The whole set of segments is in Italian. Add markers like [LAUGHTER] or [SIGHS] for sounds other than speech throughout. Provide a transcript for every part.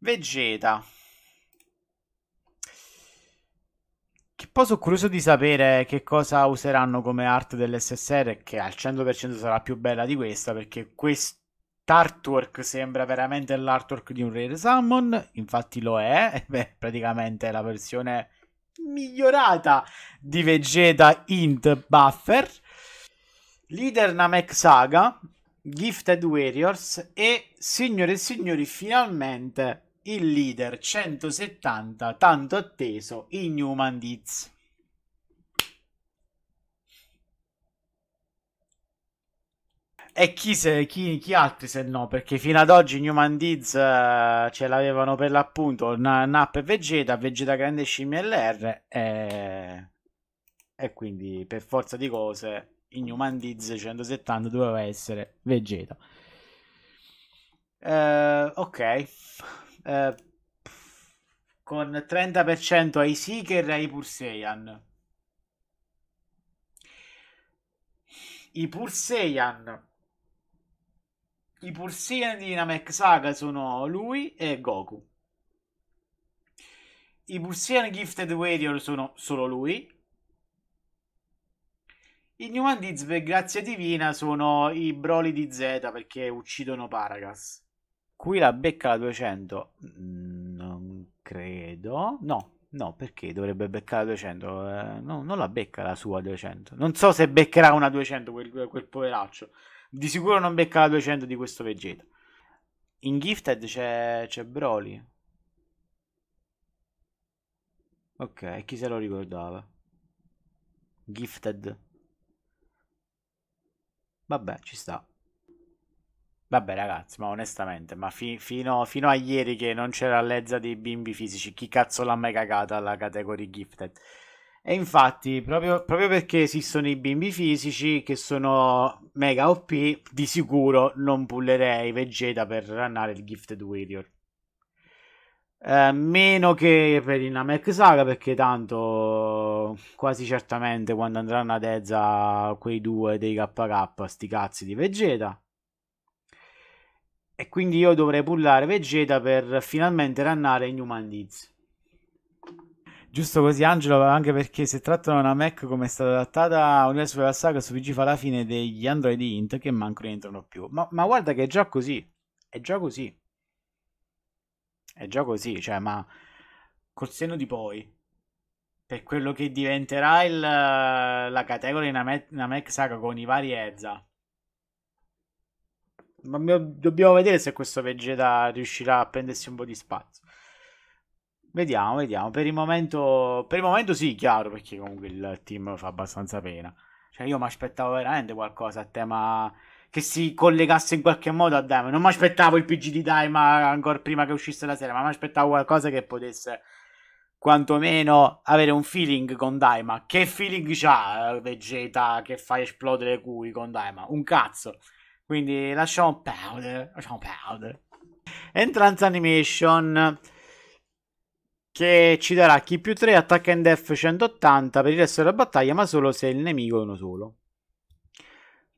Vegeta. Che poi sono curioso di sapere che cosa useranno come art dell'SSR, che al 100% sarà più bella di questa, perché quest'artwork sembra veramente l'artwork di un Rare Salmon, infatti lo è, [LAUGHS] beh, praticamente la versione migliorata di Vegeta Int Buffer, Leader Namek Saga, Gifted Warriors e, signore e signori, finalmente il leader 170 tanto atteso in Newman Deeds. E chi, se, chi, chi, altri se no? Perché fino ad oggi Newman Deeds uh, ce l'avevano per l'appunto Nap e Vegeta, Vegeta Grande Scimmia e LR e, e quindi per forza di cose in Newman Diz 170 doveva essere Vegeta. Uh, ok. Eh, con 30% ai Seeker e ai Pulseian. I Pulseian. I Pulseian di Namek Saga sono lui e Goku. I Pulseian Gifted Warrior sono solo lui. I New Mandizbe, grazie divina, sono i Broly di Z perché uccidono Paragas. Qui la becca la 200. Mm, non credo. No, no, perché dovrebbe beccare la 200? Eh, no, non la becca la sua 200. Non so se beccherà una 200 quel, quel poveraccio. Di sicuro non becca la 200 di questo Vegeta. In Gifted c'è, c'è Broly. Ok, chi se lo ricordava? Gifted. Vabbè, ci sta. Vabbè ragazzi, ma onestamente, ma fi- fino, fino, a ieri che non c'era l'ezza dei bimbi fisici, chi cazzo l'ha mai cagata alla categoria gifted? E infatti, proprio, proprio, perché esistono i bimbi fisici che sono mega OP, di sicuro non pullerei Vegeta per rannare il Gifted Warrior. Eh, meno che per il Namek Saga, perché tanto quasi certamente quando andranno ad Ezza quei due dei KK, sti cazzi di Vegeta e quindi io dovrei pullare Vegeta per finalmente rannare Inhuman Deeds. Giusto così, Angelo, anche perché se trattano una Mac come è stata adattata a Universo della Saga, su PC fa la fine degli Android Int che manco ne entrano più. Ma, ma, guarda che è già così. È già così. È già così, cioè, ma col senno di poi, per quello che diventerà il, la categoria Namek Saga con i vari Ezza, ma dobbiamo vedere se questo Vegeta riuscirà a prendersi un po' di spazio. Vediamo, vediamo. Per il momento, per il momento sì, chiaro, perché comunque il team fa abbastanza pena. Cioè, io mi aspettavo veramente qualcosa a tema che si collegasse in qualche modo a Daima. Non mi aspettavo il PG di Daima ancora prima che uscisse la serie, ma mi aspettavo qualcosa che potesse quantomeno avere un feeling con Daima. Che feeling c'ha eh, Vegeta che fa esplodere cui con Daima? Un cazzo. Quindi lasciamo perdere, lasciamo perdere. Entrance Animation che ci darà chi più 3 attacca and def 180 per il resto della battaglia, ma solo se il nemico è uno solo.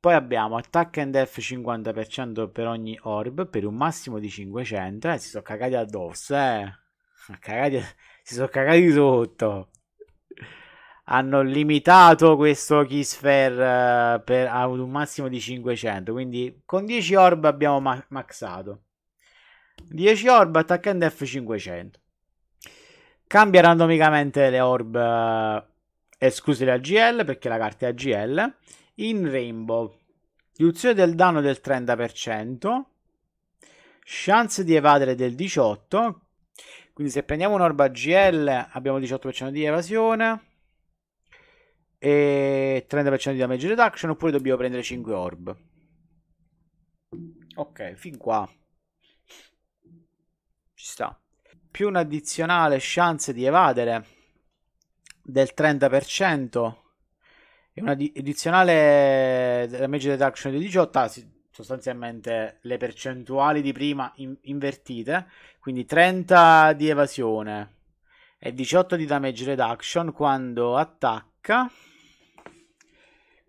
Poi abbiamo attack and def 50% per ogni orb per un massimo di 500. Eh, si sono cagati addosso, eh. Cagati, si sono cagati sotto hanno limitato questo keysphere uh, per, a un massimo di 500. Quindi con 10 orb abbiamo ma maxato. 10 orb attaccando F500. Cambia randomicamente le orb uh, escluse le AGL perché la carta è AGL. In Rainbow. Riduzione del danno del 30%. Chance di evadere del 18%. Quindi se prendiamo un'orba GL abbiamo 18% di evasione e 30% di damage reduction oppure dobbiamo prendere 5 orb ok fin qua ci sta più un'addizionale chance di evadere del 30% e un'addizionale damage reduction di 18 ah, sostanzialmente le percentuali di prima in invertite quindi 30 di evasione e 18 di damage reduction quando attacca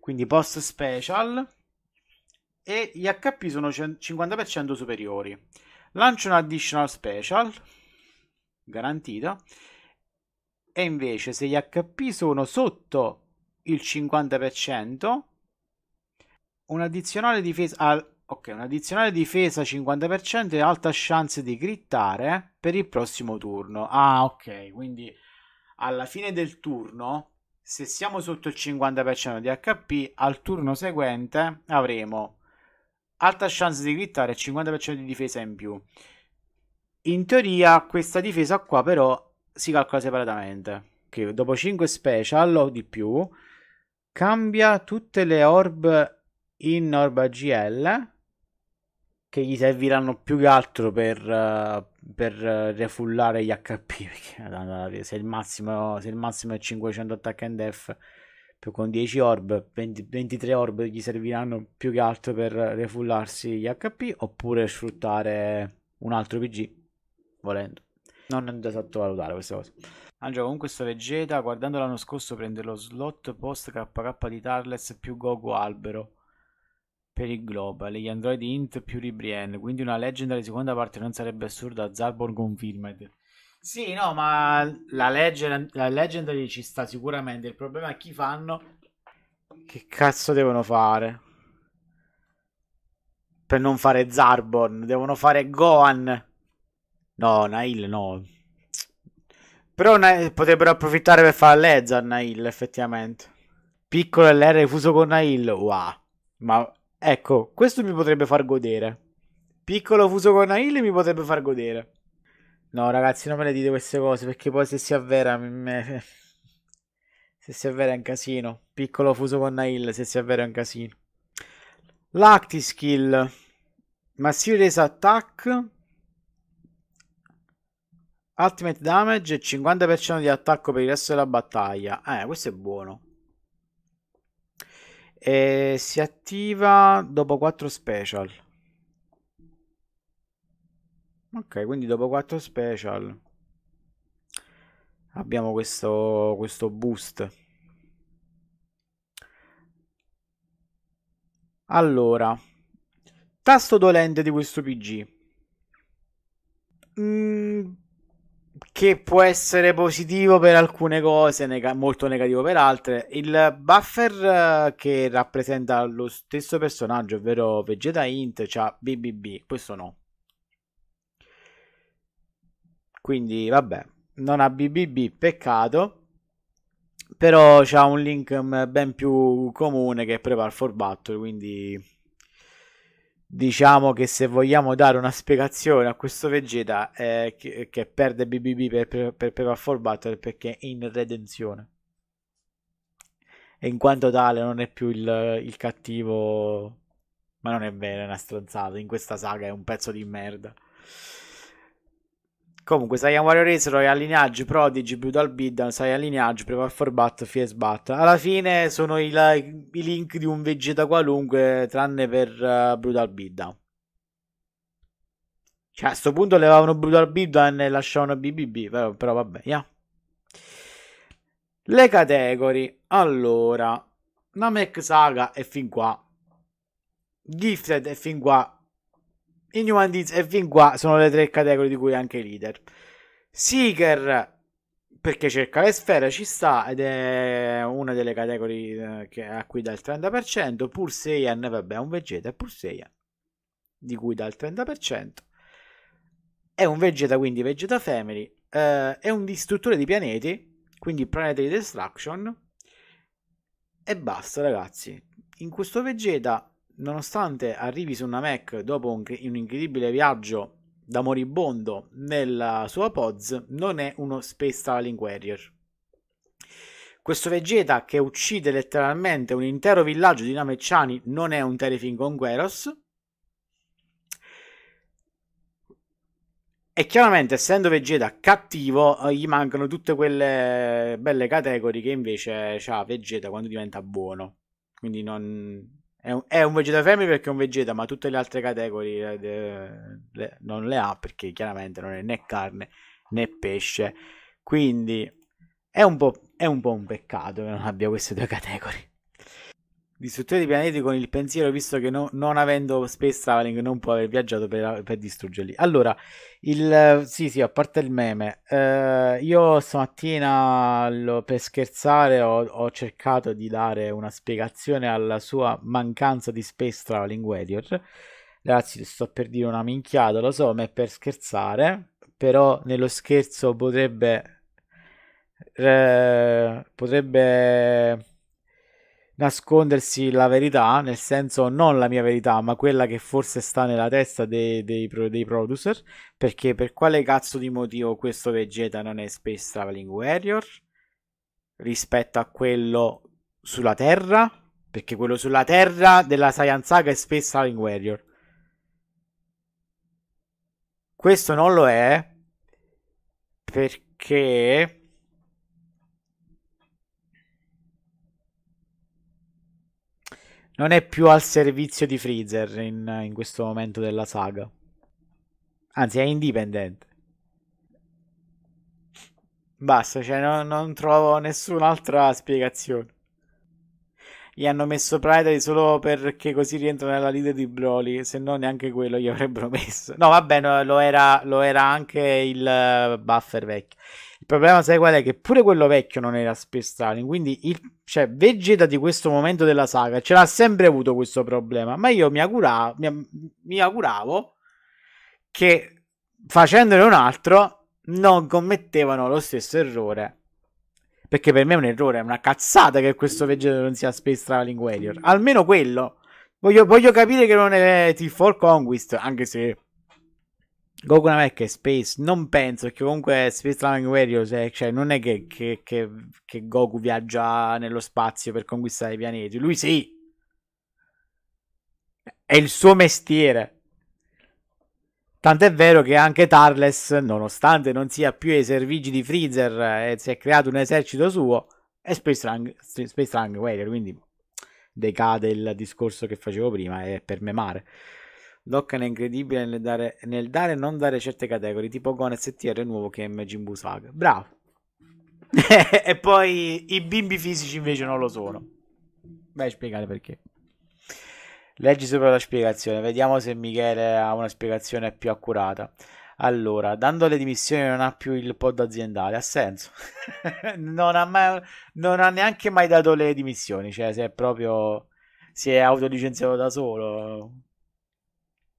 quindi post special e gli HP sono 50% superiori. Lancio un additional special garantito e invece se gli HP sono sotto il 50% un'addizionale difesa ah, ok, un'addizionale difesa 50% e alta chance di grittare per il prossimo turno. Ah, ok, quindi alla fine del turno se siamo sotto il 50% di HP, al turno seguente avremo alta chance di grittare e 50% di difesa in più. In teoria questa difesa qua però si calcola separatamente. Che dopo 5 special o di più cambia tutte le orb in orb AGL che gli serviranno più che altro per, eh, per refullare gli HP perché se il massimo, se il massimo è 500 attack and def più con 10 orb 20, 23 orb gli serviranno più che altro per refullarsi gli HP oppure sfruttare un altro PG volendo non è da sottovalutare questa cosa Angelo comunque sto Vegeta guardando l'anno scorso prende lo slot post KK di Tarles più Goku Albero per il global gli Android Int più Librien, quindi una legendary seconda parte non sarebbe assurda, Zarbor confirmed. Sì, no, ma la, legge, la legendary ci sta sicuramente, il problema è chi fanno, che cazzo devono fare? Per non fare Zarborn, devono fare Gohan. No, Nail no. Però na- potrebbero approfittare per fare Lezar Nail, effettivamente. Piccolo LR fuso con Nail, wow. Ma Ecco, questo mi potrebbe far godere. Piccolo fuso con Aile mi potrebbe far godere. No, ragazzi, non me le dite queste cose perché poi se si avvera. Me... [LAUGHS] se si avvera è un casino. Piccolo fuso con Nail, se si avvera è un casino. Lactiskill. Massive Race Attack. Ultimate Damage e 50% di attacco per il resto della battaglia. Eh, questo è buono. E si attiva dopo 4 special. Ok, quindi dopo 4 special abbiamo questo, questo boost. Allora, tasto dolente di questo PG. Mm, che può essere positivo per alcune cose, neg- molto negativo per altre. Il buffer eh, che rappresenta lo stesso personaggio, ovvero Vegeta Int, c'ha BBB, questo no. Quindi vabbè, non ha BBB, peccato. Però c'ha un link mm, ben più comune che è Prepare for Battle, quindi diciamo che se vogliamo dare una spiegazione a questo Vegeta eh, che, che, perde BBB per, per, per Peppa Fall Battle perché è in redenzione e in quanto tale non è più il, il cattivo ma non è vero, è una stronzata in questa saga è un pezzo di merda Comunque, Saiyan Warrior Race, Royal Lineage, Prodigy, Brutal Beatdown, Saiyan Lineage, Prepare for Bat, Fierce Bat. Alla fine sono i, i, link di un Vegeta qualunque, tranne per uh, Brutal Beatdown. Cioè, a questo punto levavano Brutal Beatdown e lasciavano BBB, però, però vabbè, yeah. Le categorie. Allora, Namek Saga è fin qua. Gifted è fin qua i New Indies e fin qua sono le tre categorie di cui è anche leader. Seeker perché cerca le sfere ci sta ed è una delle categorie eh, a cui dà il 30%, pur Seiyan, vabbè, è un Vegeta, è pur Seiyan di cui dà il 30%. È un Vegeta, quindi Vegeta Family, eh, è un distruttore di pianeti, quindi Planetary Destruction e basta, ragazzi. In questo Vegeta nonostante arrivi su una Mac dopo un, un incredibile viaggio da moribondo nella sua Pods, non è uno Space Starling Warrior. Questo Vegeta che uccide letteralmente un intero villaggio di Namecciani non è un Terefin Conqueros. E chiaramente, essendo Vegeta cattivo, eh, gli mancano tutte quelle belle categorie che invece ha Vegeta quando diventa buono. Quindi non, è un, è un, Vegeta Family perché è un Vegeta, ma tutte le altre categorie le, eh, le, non le ha perché chiaramente non è né carne né pesce. Quindi è un po', è un, po un peccato che non abbia queste due categorie. Distruggete di pianeti con il pensiero, visto che no, non avendo space traveling non può aver viaggiato per, per distruggerli. Allora, il, sì, sì, a parte il meme, eh, io stamattina lo, per scherzare ho, ho, cercato di dare una spiegazione alla sua mancanza di space traveling warrior. Ragazzi, sto per dire una minchiata, lo so, ma è per scherzare, però nello scherzo potrebbe... Eh, potrebbe nascondersi la verità, nel senso non la mia verità, ma quella che forse sta nella testa dei, dei, dei producer, perché per quale cazzo di motivo questo Vegeta non è Space Traveling Warrior rispetto a quello sulla Terra? Perché quello sulla Terra della Saiyan Saga è Space Traveling Warrior. Questo non lo è perché non è più al servizio di Freezer in, in questo momento della saga. Anzi, è indipendente. Basta, cioè no, non trovo nessun'altra spiegazione. Gli hanno messo Pride solo perché così rientra nella leader di Broly, se no neanche quello gli avrebbero messo. No, vabbè, no, lo, era, lo, era, anche il eh, buffer vecchio. Il problema, sai qual è? Che pure quello vecchio non era Space Stalin, quindi il cioè, Vegeta di questo momento della saga ce l'ha sempre avuto questo problema, ma io mi, auguravo, mi, mi auguravo che facendone un altro non commettevano lo stesso errore. Perché per me è un errore, è una cazzata che questo Vegeta non sia Space Traveling Warrior. Almeno quello. Voglio, voglio capire che non è T4 Conquest, anche se Goku Namek e Space non penso che comunque Space Traveling Warriors eh, cioè, non è che, che, che, che, Goku viaggia nello spazio per conquistare i pianeti lui sì è il suo mestiere tant'è vero che anche Tarles nonostante non sia più ai servigi di Freezer e eh, si è creato un esercito suo è Space Traveling, Warrior quindi decade il discorso che facevo prima e per me memare Locken è incredibile nel dare, nel dare e non dare certe categorie, tipo Gon STR nuovo che è Majin Buu Saga. Bravo. [LAUGHS] e poi i bimbi fisici invece non lo sono. Vai a spiegare perché. Leggi sopra la spiegazione, vediamo se Michele ha una spiegazione più accurata. Allora, dando le dimissioni non ha più il pod aziendale, ha senso. [LAUGHS] non, ha mai, non, ha neanche mai dato le dimissioni, cioè se è proprio si è autolicenziato da solo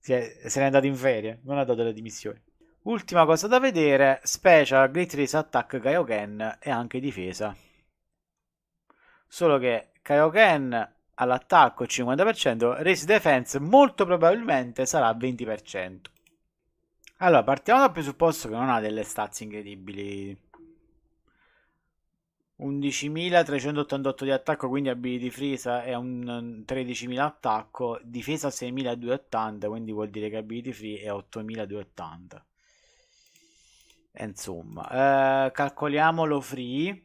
se n'è andato in ferie, non ha dato le dimissioni. Ultima cosa da vedere, special, Great Race Attack Kaioken e anche difesa. Solo che Kaioken all'attacco 50%, Race Defense molto probabilmente sarà 20%. Allora, partiamo dal presupposto che non ha delle stats incredibili 11.388 di attacco, quindi ability freeze è un 13.000 attacco, difesa 6.280, quindi vuol dire che ability free è 8.280. Insomma, eh, calcoliamolo free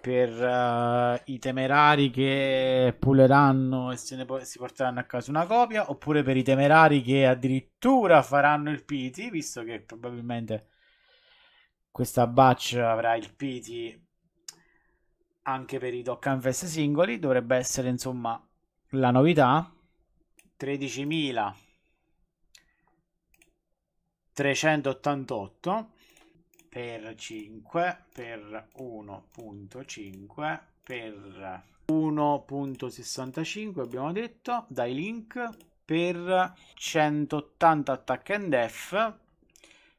per eh, i temerari che pulleranno e se ne po- si porteranno a casa una copia, oppure per i temerari che addirittura faranno il PT, visto che probabilmente questa batch avrà il PT anche per i Doc Invest singoli dovrebbe essere insomma la novità 13.388 per 5 per 1.5 per 1.65 abbiamo detto dai link per 180 attack and def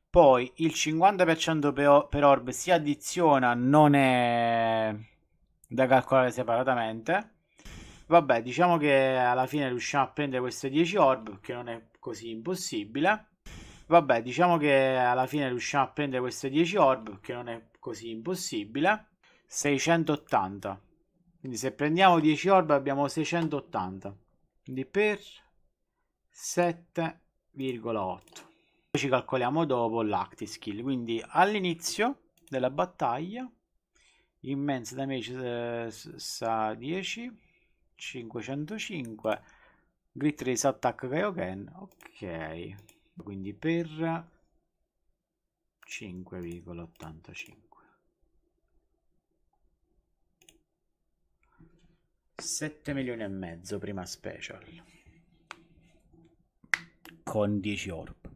poi il 50% per orb si addiziona non è da calcolare separatamente. Vabbè, diciamo che alla fine riusciamo a prendere queste 10 orb, che non è così impossibile. Vabbè, diciamo che alla fine riusciamo a prendere queste 10 orb, che non è così impossibile. 680. Quindi se prendiamo 10 orb abbiamo 680. Quindi per 7,8. Ci calcoliamo dopo l'acti skill. Quindi all'inizio della battaglia immense damage eh, sa 10 505 grit race attack Kaioken ok quindi per 5,85 7 milioni e mezzo prima special con 10 orb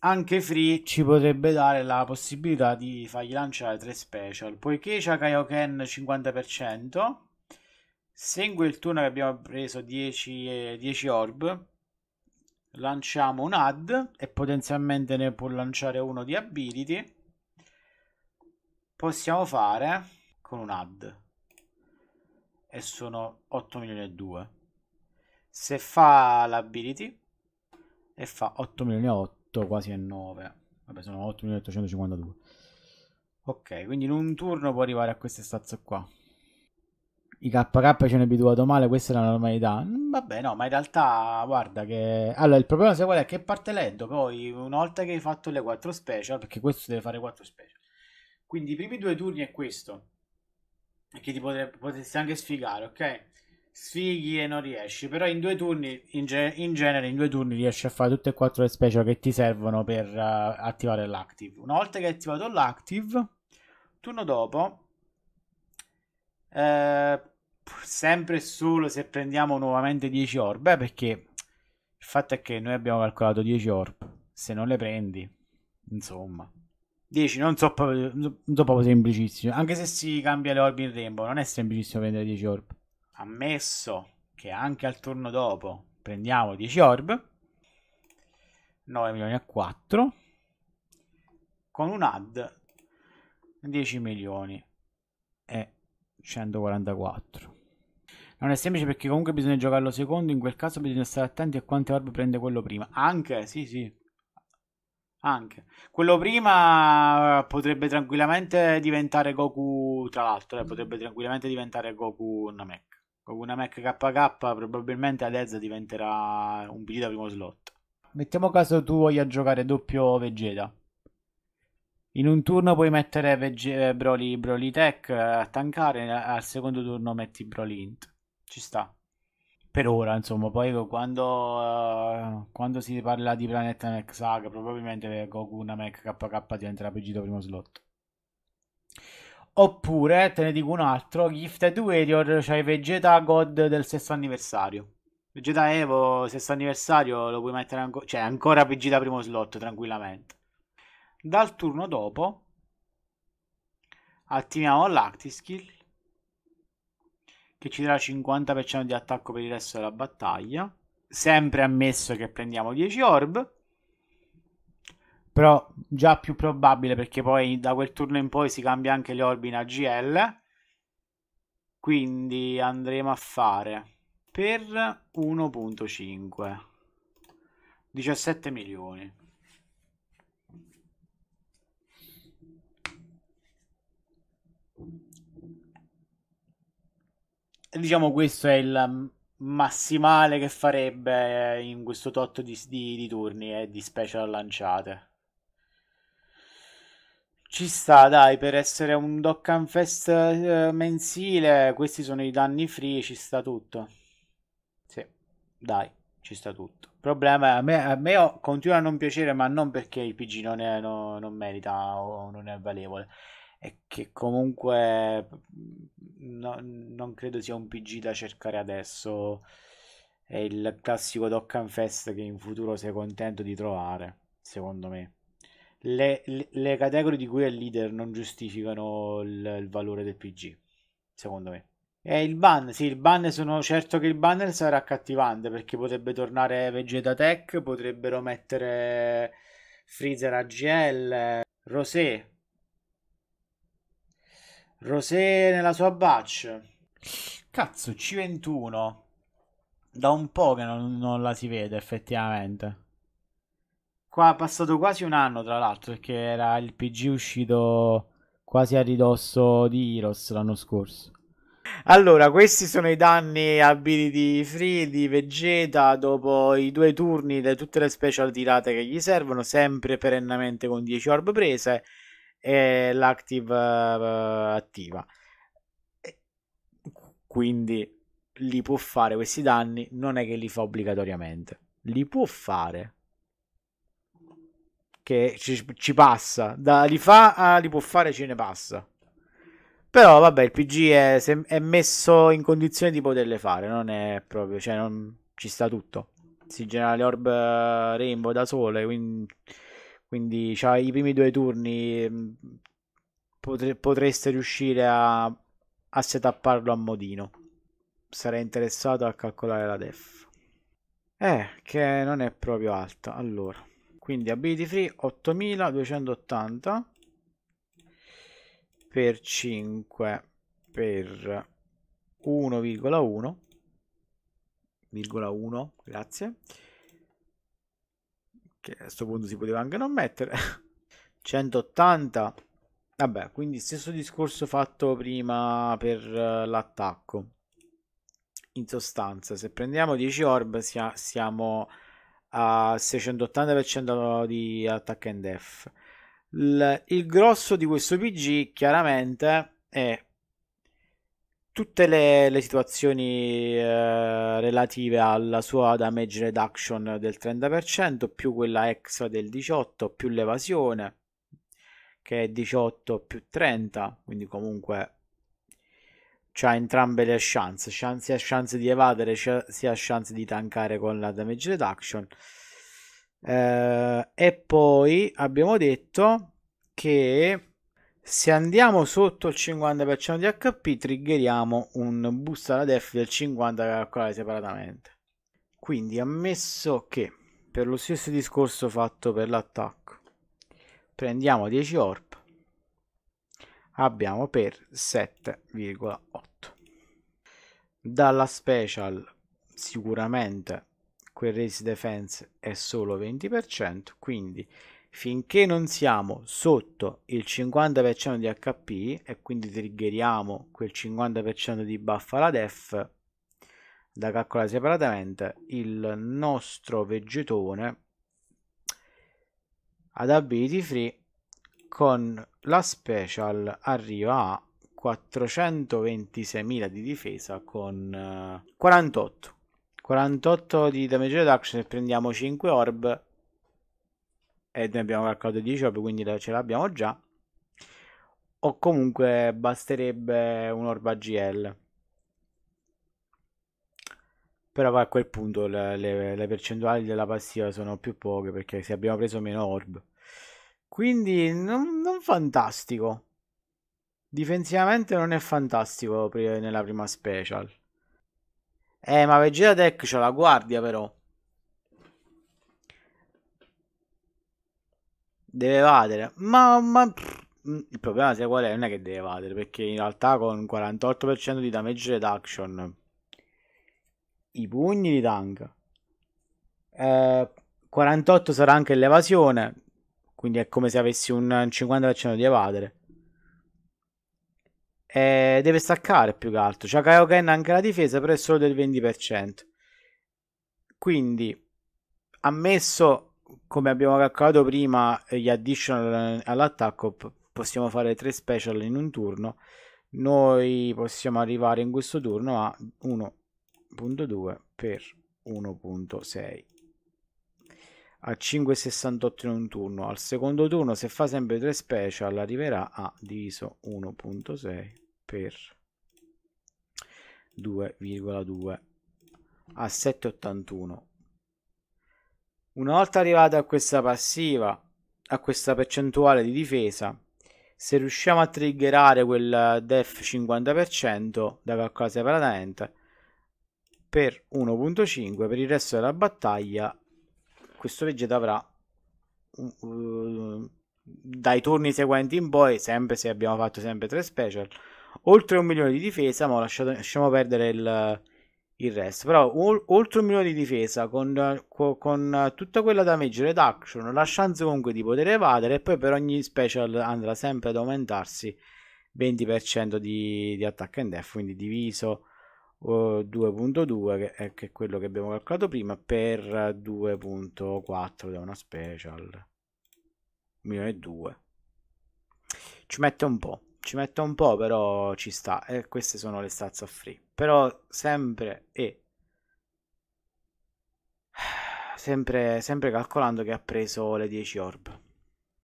anche Free ci potrebbe dare la possibilità di fargli lanciare tre special. Poiché c'ha Kaioken 50%, segue il turno che abbiamo preso 10, 10 eh, orb, lanciamo un add e potenzialmente ne può lanciare uno di ability. Possiamo fare con un add e sono 8 milioni e 2. Se fa l'ability e fa 8 milioni e 8 8 quasi a 9. Vabbè, sono 8852. Ok, quindi in un turno può arrivare a queste stazze qua. I KK ci hanno abituato male, questa è la normalità. Mm, vabbè, no, ma in realtà, guarda che... Allora, il problema se qual è che parte lento, poi una volta che hai fatto le 4 special, perché questo deve fare 4 special. Quindi i primi due turni è questo, che ti potresti anche sfigare, ok? sfighi e non riesci. Però in due turni, in, ge- in, genere, in due turni riesci a fare tutte e quattro le special che ti servono per uh, attivare l'active. Una volta che hai attivato l'active, turno dopo, eh, sempre e solo se prendiamo nuovamente 10 orb, eh, perché il fatto è che noi abbiamo calcolato 10 orb. Se non le prendi, insomma. 10 non so proprio, non so proprio semplicissimo. Anche se si cambia le orb in tempo, non è semplicissimo prendere 10 orb ammesso che anche al turno dopo prendiamo 10 orb 9 milioni a 4 con un add 10 milioni e 144 non è semplice perché comunque bisogna giocarlo secondo in quel caso bisogna stare attenti a quante orb prende quello prima anche sì sì anche quello prima potrebbe tranquillamente diventare Goku tra l'altro eh, potrebbe tranquillamente diventare Goku Namek con una Mac KK probabilmente Adez diventerà un PG da primo slot. Mettiamo caso tu voglia giocare doppio Vegeta. In un turno puoi mettere Vege- eh, Broly, Broly Tech eh, a tankare, al secondo turno metti Broly Int. Ci sta. Per ora, insomma, poi quando, uh, quando si parla di Planet Mac Saga, probabilmente Goku una Mech KK diventerà PG da primo slot. Oppure, te ne dico un altro, Gifted Warrior, c'hai cioè Vegeta God del sesto anniversario. Vegeta Evo, sesto anniversario, lo puoi mettere anco- cioè, ancora Vegeta primo slot, tranquillamente. Dal turno dopo, attiviamo l'Actiskill, che ci darà 50% di attacco per il resto della battaglia. Sempre ammesso che prendiamo 10 orb però già più probabile perché poi da quel turno in poi si cambia anche le Orbina GL. Quindi andremo a fare per 1.5 17 milioni. Diciamo questo è il massimale che farebbe in questo tot di, di, di turni e eh, di special lanciate. Ci sta, dai, per essere un Dokkan Fest eh, mensile, questi sono i danni free, ci sta tutto. Sì, dai, ci sta tutto. Il problema è a me, a me continua a non piacere, ma non perché il PG non, è, no, non merita o non è valevole. È che comunque no, non credo sia un PG da cercare adesso. È il classico Dokkan Fest che in futuro sei contento di trovare, secondo me le, le, categorie di cui è leader non giustificano il, il valore del PG, secondo me. E il ban, sì, il ban sono certo che il banner sarà accattivante perché potrebbe tornare Vegeta Tech, potrebbero mettere Freezer AGL, Rosé. Rosé nella sua batch. Cazzo, C21. Da un po' che non, non la si vede effettivamente. Qua è passato quasi un anno, tra l'altro, perché era il PG uscito quasi a ridosso di Heroes l'anno scorso. Allora, questi sono i danni abili di Free di Vegeta dopo i due turni di tutte le special tirate che gli servono, sempre perennemente con 10 orb prese e l'active uh, attiva. Quindi li può fare questi danni, non è che li fa obbligatoriamente, li può fare, che ci, ci passa, da, li fa a ah, li può fare ce ne passa. Però vabbè, il PG è, è messo in condizione di poterle fare, non è proprio, cioè non, ci sta tutto. Si genera le orb eh, rainbow da sole, quindi, quindi cioè, i primi due turni mm, potre, potreste riuscire a, a setapparlo a modino. Sarei interessato a calcolare la def. Eh, che non è proprio alta. Allora quindi ability free 8280 per 5 per 1,1,1 grazie che a questo punto si poteva anche non mettere 180 [LAUGHS] vabbè quindi stesso discorso fatto prima per eh, l'attacco in sostanza se prendiamo 10 orb siamo a 680% di attack and def. Il, il grosso di questo PG chiaramente è tutte le, le situazioni eh, relative alla sua damage reduction del 30% più quella extra del 18% più l'evasione che è 18 più 30 quindi comunque ha entrambe le chance, chance sia chance di evadere sia chance di tankare con la damage reduction. Eh, e poi abbiamo detto che se andiamo sotto il 50% di HP triggeriamo un boost alla def del 50% da calcolare separatamente. Quindi ammesso che per lo stesso discorso fatto per l'attacco prendiamo 10 orp abbiamo per 7,8 dalla special sicuramente quel race defense è solo 20% quindi finché non siamo sotto il 50% di HP e quindi triggeriamo quel 50% di buff alla def da calcolare separatamente il nostro vegetone ad ability free con la special arriva a 426.000 di difesa con 48 eh, 48 di damage reduction se prendiamo 5 orb e ne abbiamo calcolato 10 orb quindi ce l'abbiamo già o comunque basterebbe un orb AGL però a quel punto le, le, le percentuali della passiva sono più poche perché se abbiamo preso meno orb quindi non, non fantastico. Difensivamente non è fantastico nella prima special. Eh, ma Vegeta Tech c'ha la guardia però. Deve evadere. Ma, ma mm, il problema sia qual è? Non è che deve evadere, perché in realtà con 48% di damage reduction i pugni di tank. Eh, 48 sarà anche l'evasione quindi è come se avessi un 50% di evadere. E deve staccare più che altro. Cioè, Kaioken anche la difesa, però è solo del 20%. Quindi, ammesso come abbiamo calcolato prima gli additional all'attacco, possiamo fare 3 special in un turno. Noi possiamo arrivare in questo turno a 1.2 per 1.6 a 5,68 in un turno. Al secondo turno, se fa sempre 3 special, arriverà a diviso 1.6 per 2,2 a 7,81. Una volta arrivata a questa passiva, a questa percentuale di difesa, se riusciamo a triggerare quel def 50% da calcolare separatamente per 1.5 per il resto della battaglia questo Vegeta avrà uh, mm, mm, dai turni seguenti in poi, sempre se abbiamo fatto sempre tre special, oltre un milione di difesa, ma lasciate, lasciamo perdere il, il resto. Però o, oltre un milione di difesa con, con, con tutta quella damage reduction, la chance comunque di poter evadere e poi per ogni special andrà sempre ad aumentarsi 20% di, di attacco and death, quindi diviso 2.2 che, che è quello che abbiamo calcolato prima per 2.4 da una special 1.2 ci mette un po' ci mette un po' però ci sta e eh, queste sono le stazze free però sempre e [SIGHS] sempre, sempre calcolando che ha preso le 10 orb